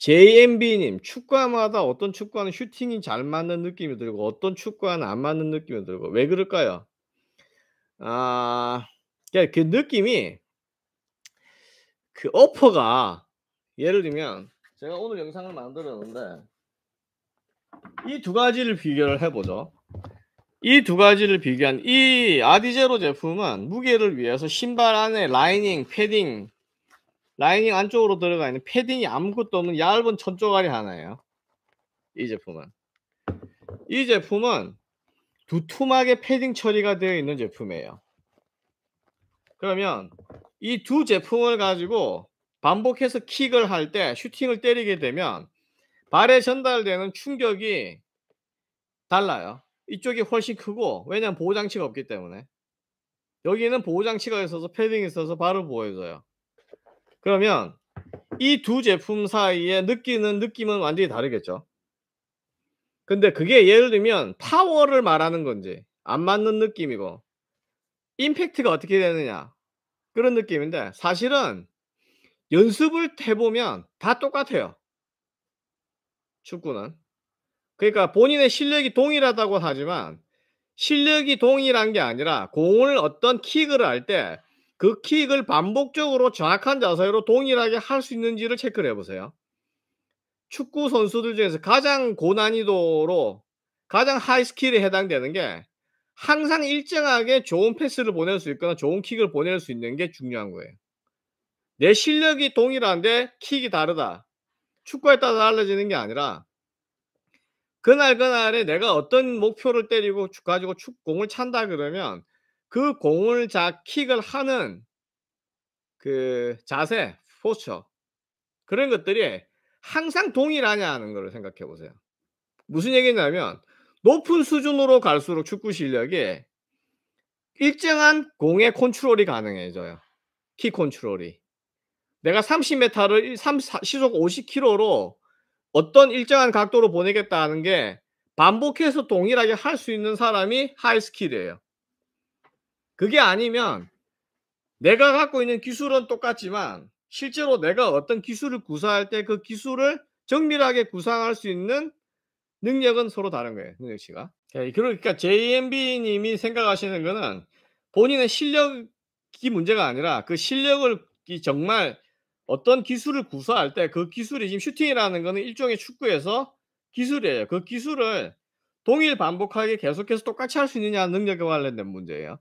JMB님, 축구마다 화 어떤 축구는 화 슈팅이 잘 맞는 느낌이 들고 어떤 축구는 화안 맞는 느낌이 들고 왜 그럴까요? 아, 그러그 그러니까 느낌이 그 어퍼가 예를 들면 제가 오늘 영상을 만들었는데 이 두 가지를 비교를 해보죠. 이 두 가지를 비교한 이 아디제로 제품은 무게를 위해서 신발 안에 라이닝, 패딩 라이닝 안쪽으로 들어가 있는 패딩이 아무것도 없는 얇은 천조가리 하나예요. 이 제품은. 이 제품은 두툼하게 패딩 처리가 되어 있는 제품이에요. 그러면 이 두 제품을 가지고 반복해서 킥을 할 때 슈팅을 때리게 되면 발에 전달되는 충격이 달라요. 이쪽이 훨씬 크고 왜냐면 보호장치가 없기 때문에 여기는 보호장치가 있어서 패딩이 있어서 발을 보호해줘요. 그러면 이 두 제품 사이에 느끼는 느낌은 완전히 다르겠죠. 근데 그게 예를 들면 파워를 말하는 건지 안 맞는 느낌이고 임팩트가 어떻게 되느냐 그런 느낌인데 사실은 연습을 해보면 다 똑같아요. 축구는. 그러니까 본인의 실력이 동일하다고 하지만 실력이 동일한 게 아니라 공을 어떤 킥을 할때 그 킥을 반복적으로 정확한 자세로 동일하게 할 수 있는지를 체크를 해보세요. 축구 선수들 중에서 가장 고난이도로 가장 하이 스킬에 해당되는 게 항상 일정하게 좋은 패스를 보낼 수 있거나 좋은 킥을 보낼 수 있는 게 중요한 거예요. 내 실력이 동일한데 킥이 다르다. 축구에 따라 달라지는 게 아니라 그날 그날에 내가 어떤 목표를 때리고 가지고 축공을 찬다 그러면 그 공을 자 킥을 하는 그 자세, 포처 그런 것들이 항상 동일하냐는 걸 생각해 보세요. 무슨 얘기냐면 높은 수준으로 갈수록 축구 실력이 일정한 공의 컨트롤이 가능해져요. 키 컨트롤이. 내가 30m를 3, 시속 50km로 어떤 일정한 각도로 보내겠다는 게 반복해서 동일하게 할 수 있는 사람이 하이 스킬이에요. 그게 아니면 내가 갖고 있는 기술은 똑같지만 실제로 내가 어떤 기술을 구사할 때 그 기술을 정밀하게 구상할 수 있는 능력은 서로 다른 거예요. 능력치가. 예, 그러니까 JMB님이 생각하시는 거는 본인의 실력이 문제가 아니라 그 실력을 정말 어떤 기술을 구사할 때 그 기술이 지금 슈팅이라는 거는 일종의 축구에서 기술이에요. 그 기술을 동일 반복하게 계속해서 똑같이 할 수 있느냐 능력에 관련된 문제예요.